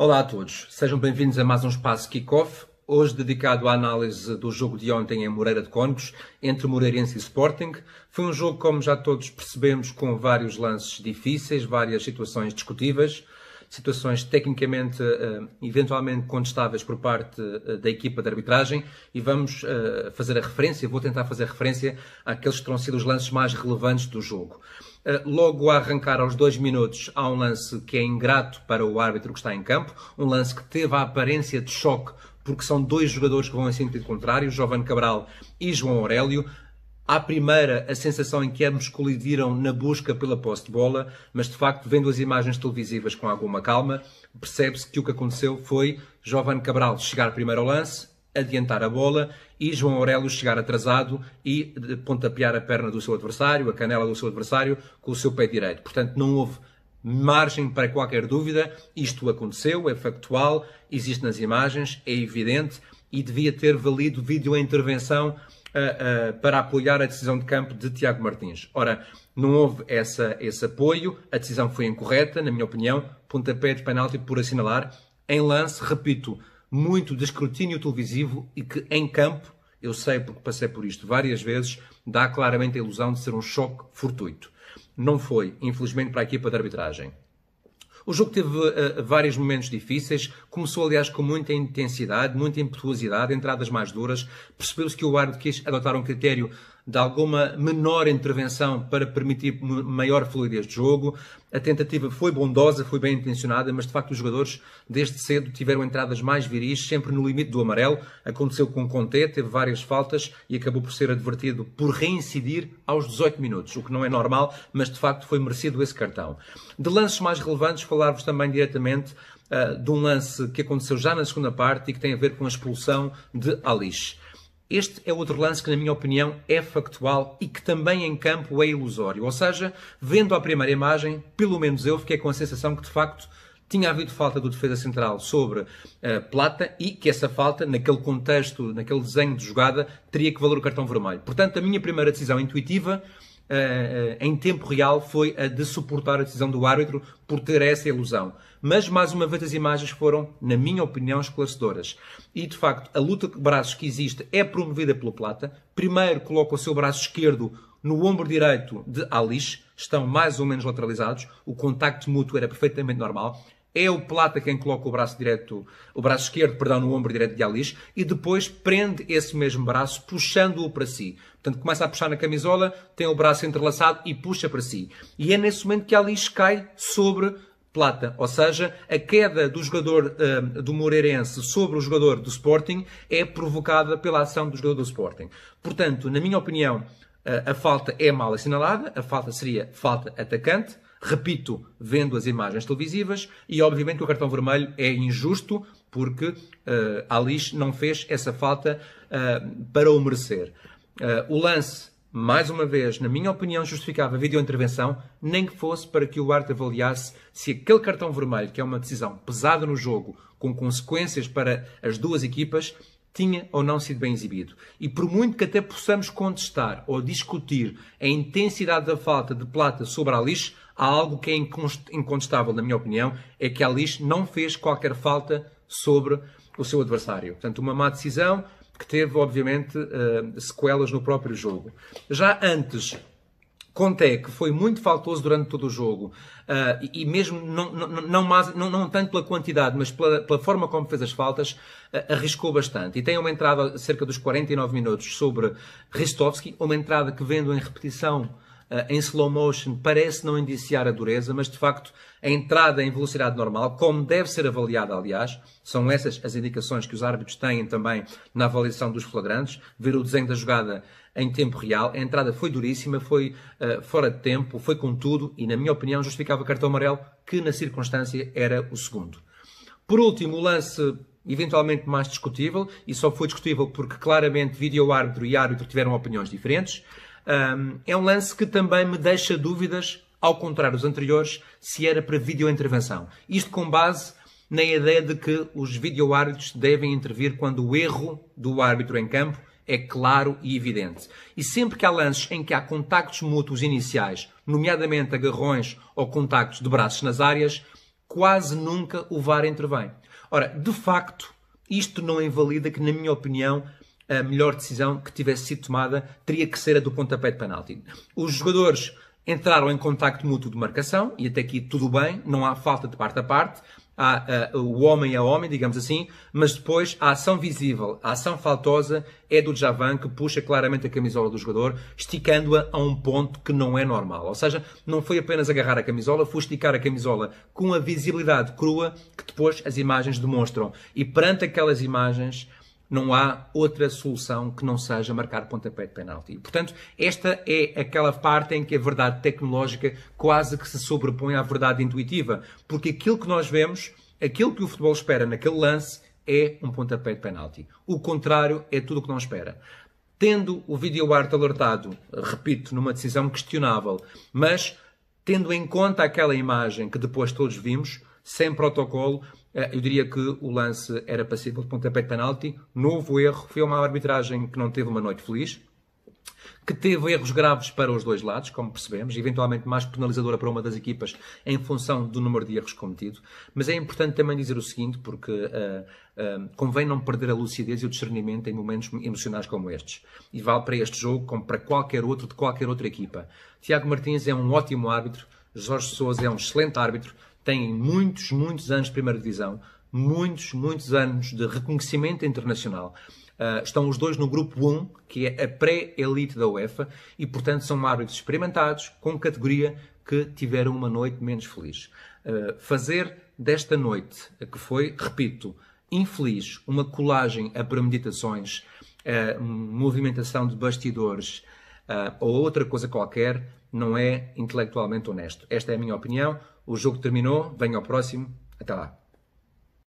Olá a todos, sejam bem-vindos a mais um espaço Kickoff, hoje dedicado à análise do jogo de ontem em Moreira de Cónicos, entre Moreirense e Sporting. Foi um jogo, como já todos percebemos, com vários lances difíceis, várias situações discutíveis situações tecnicamente, eh, eventualmente contestáveis por parte eh, da equipa de arbitragem e vamos eh, fazer a referência, vou tentar fazer referência àqueles que terão sido os lances mais relevantes do jogo. Logo a arrancar aos dois minutos, há um lance que é ingrato para o árbitro que está em campo, um lance que teve a aparência de choque porque são dois jogadores que vão em sentido contrário, Jovem Cabral e João Aurélio. À primeira, a sensação em que ambos colidiram na busca pela posse de bola, mas de facto, vendo as imagens televisivas com alguma calma, percebe-se que o que aconteceu foi Jovem Cabral chegar primeiro ao lance, adiantar a bola e João Aurélio chegar atrasado e pontapear a perna do seu adversário, a canela do seu adversário, com o seu pé direito. Portanto, não houve margem para qualquer dúvida. Isto aconteceu, é factual, existe nas imagens, é evidente e devia ter valido vídeo a intervenção uh, uh, para apoiar a decisão de campo de Tiago Martins. Ora, não houve essa, esse apoio, a decisão foi incorreta, na minha opinião, pontapé de penalti por assinalar, em lance, repito, muito de escrutínio televisivo e que em campo, eu sei porque passei por isto várias vezes, dá claramente a ilusão de ser um choque fortuito. Não foi, infelizmente, para a equipa de arbitragem. O jogo teve uh, vários momentos difíceis, começou, aliás, com muita intensidade, muita impetuosidade, entradas mais duras. Percebeu-se que o árbitro quis adotar um critério de alguma menor intervenção para permitir maior fluidez de jogo. A tentativa foi bondosa, foi bem intencionada, mas de facto os jogadores desde cedo tiveram entradas mais viris, sempre no limite do amarelo. Aconteceu com Conté, teve várias faltas e acabou por ser advertido por reincidir aos 18 minutos, o que não é normal, mas de facto foi merecido esse cartão. De lances mais relevantes, falar-vos também diretamente uh, de um lance que aconteceu já na segunda parte e que tem a ver com a expulsão de Alice. Este é outro lance que, na minha opinião, é factual e que também em campo é ilusório. Ou seja, vendo a primeira imagem, pelo menos eu fiquei com a sensação que, de facto, tinha havido falta do defesa central sobre uh, Plata e que essa falta, naquele contexto, naquele desenho de jogada, teria que valer o cartão vermelho. Portanto, a minha primeira decisão intuitiva uh, em tempo real foi a de suportar a decisão do árbitro por ter essa ilusão. Mas, mais uma vez, as imagens foram, na minha opinião, esclarecedoras. E, de facto, a luta de braços que existe é promovida pelo Plata. Primeiro coloca o seu braço esquerdo no ombro direito de Alice, estão mais ou menos lateralizados, o contacto mútuo era perfeitamente normal. É o Plata quem coloca o braço direito, o braço esquerdo, perdão, no ombro direito de Alice e depois prende esse mesmo braço, puxando-o para si. Portanto, começa a puxar na camisola, tem o braço entrelaçado e puxa para si. E é nesse momento que Alice cai sobre Plata, ou seja, a queda do jogador uh, do Moreirense sobre o jogador do Sporting é provocada pela ação do jogador do Sporting. Portanto, na minha opinião, uh, a falta é mal assinalada, a falta seria falta atacante. Repito, vendo as imagens televisivas e obviamente que o cartão vermelho é injusto porque uh, Alice não fez essa falta uh, para o merecer. Uh, o lance, mais uma vez, na minha opinião, justificava a videointervenção, nem que fosse para que o arte avaliasse se aquele cartão vermelho, que é uma decisão pesada no jogo, com consequências para as duas equipas, tinha ou não sido bem exibido. E por muito que até possamos contestar ou discutir a intensidade da falta de plata sobre a Alice, há algo que é incontestável, na minha opinião, é que a Alice não fez qualquer falta sobre o seu adversário. Portanto, uma má decisão que teve, obviamente, eh, sequelas no próprio jogo. Já antes Conte é que foi muito faltoso durante todo o jogo, uh, e, mesmo não, não, não, não, tanto pela quantidade, mas pela, pela forma como fez as faltas, uh, arriscou bastante. E tem uma entrada cerca dos 49 minutos sobre Ristovski, uma entrada que vendo em repetição eh, em slow motion parece não indiciar a dureza, mas de facto a entrada em velocidade normal, como deve ser avaliada, aliás, são essas as indicações que os árbitros têm também na avaliação dos flagrantes, ver o desenho da jogada em tempo real. A entrada foi duríssima, foi uh, fora de tempo, foi com tudo e, na minha opinião, justificava cartão amarelo, que na circunstância era o segundo. Por último, o lance eventualmente mais discutível, e só foi discutível porque claramente vídeo-árbitro e árbitro tiveram opiniões diferentes. Um, é um lance que também me deixa dúvidas, ao contrário dos anteriores, se era para videointervenção. Isto com base na ideia de que os videoárbitros devem intervir quando o erro do árbitro em campo é claro e evidente. E sempre que há lances em que há contactos mútuos iniciais, nomeadamente agarrões ou contactos de braços nas áreas, quase nunca o VAR intervém. Ora, de facto, isto não invalida que, na minha opinião, a melhor decisão que tivesse sido tomada teria que ser a do pontapé de penalti. Os jogadores entraram em contacto mútuo de marcação e até aqui tudo bem, não há falta de parte a parte, há uh, o homem a homem, digamos assim, mas depois a ação visível, a ação faltosa é do Javan que puxa claramente a camisola do jogador, esticando-a a um ponto que não é normal. Ou seja, não foi apenas agarrar a camisola, foi esticar a camisola com a visibilidade crua que depois as imagens demonstram. E perante aquelas imagens, não há outra solução que não seja marcar pontapé de penalti. Portanto, esta é aquela parte em que a verdade tecnológica quase que se sobrepõe à verdade intuitiva, porque aquilo que nós vemos, aquilo que o futebol espera naquele lance, é um pontapé de penalti. O contrário é tudo o que não espera. Tendo o vídeo arte alertado, repito, numa decisão questionável, mas tendo em conta aquela imagem que depois todos vimos, sem protocolo, eh, eu diria que o lance era passível de pontapé de penalti. Novo erro, foi uma arbitragem que não teve uma noite feliz, que teve erros graves para os dois lados, como percebemos, eventualmente mais penalizadora para uma das equipas em função do número de erros cometido. Mas é importante também dizer o seguinte, porque uh, uh, convém não perder a lucidez e o discernimento em momentos emocionais como estes. E vale para este jogo como para qualquer outro de qualquer outra equipa. Tiago Martins é um ótimo árbitro, Jorge Sousa é um excelente árbitro, têm muitos, muitos anos de primeira divisão, muitos, muitos anos de reconhecimento internacional. Uh, estão os dois no grupo 1, que é a pré-elite da UEFA, e portanto são árbitros experimentados, com categoria, que tiveram uma noite menos feliz. Uh, fazer desta noite, que foi, repito, infeliz, uma colagem a premeditações, ah, movimentação de bastidores ou outra coisa qualquer, não é intelectualmente honesto. Esta é a minha opinião. O jogo terminou, venha ao próximo. Até lá.